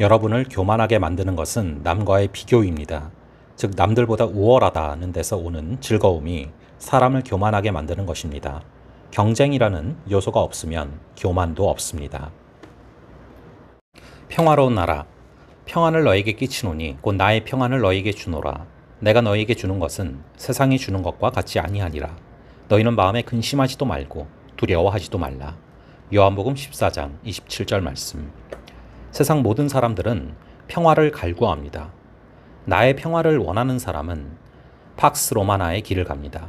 여러분을 교만하게 만드는 것은 남과의 비교입니다. 즉, 남들보다 우월하다는 데서 오는 즐거움이 사람을 교만하게 만드는 것입니다. 경쟁이라는 요소가 없으면 교만도 없습니다. 평화로운 나라. 평안을 너에게 끼치노니 곧 나의 평안을 너에게 주노라. 내가 너에게 주는 것은 세상이 주는 것과 같이 아니하니라. 너희는 마음에 근심하지도 말고 두려워하지도 말라. 요한복음 14장 27절 말씀. 세상 모든 사람들은 평화를 갈구합니다. 나의 평화를 원하는 사람은 팍스 로마나의 길을 갑니다.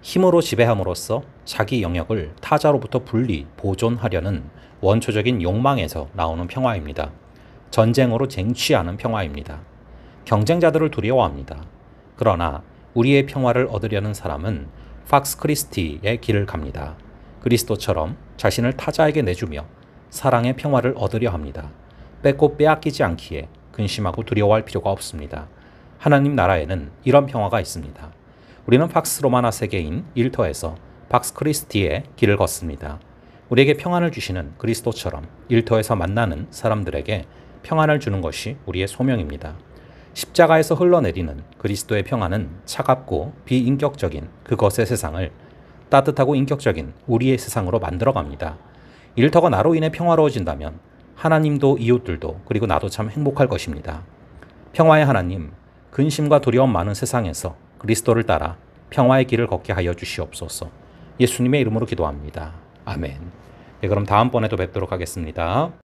힘으로 지배함으로써 자기 영역을 타자로부터 분리, 보존하려는 원초적인 욕망에서 나오는 평화입니다. 전쟁으로 쟁취하는 평화입니다. 경쟁자들을 두려워합니다. 그러나 우리의 평화를 얻으려는 사람은 팍스 크리스티의 길을 갑니다. 그리스도처럼 자신을 타자에게 내주며 사랑의 평화를 얻으려 합니다. 뺏고 빼앗기지 않기에 근심하고 두려워할 필요가 없습니다. 하나님 나라에는 이런 평화가 있습니다. 우리는 박스 로마나 세계인 일터에서 박스 크리스티의 길을 걷습니다. 우리에게 평안을 주시는 그리스도처럼 일터에서 만나는 사람들에게 평안을 주는 것이 우리의 소명입니다. 십자가에서 흘러내리는 그리스도의 평안은 차갑고 비인격적인 그것의 세상을 따뜻하고 인격적인 우리의 세상으로 만들어갑니다. 일터가 나로 인해 평화로워진다면 하나님도 이웃들도 그리고 나도 참 행복할 것입니다. 평화의 하나님, 근심과 두려움 많은 세상에서 그리스도를 따라 평화의 길을 걷게 하여 주시옵소서. 예수님의 이름으로 기도합니다. 아멘. 네, 그럼 다음번에 또 뵙도록 하겠습니다.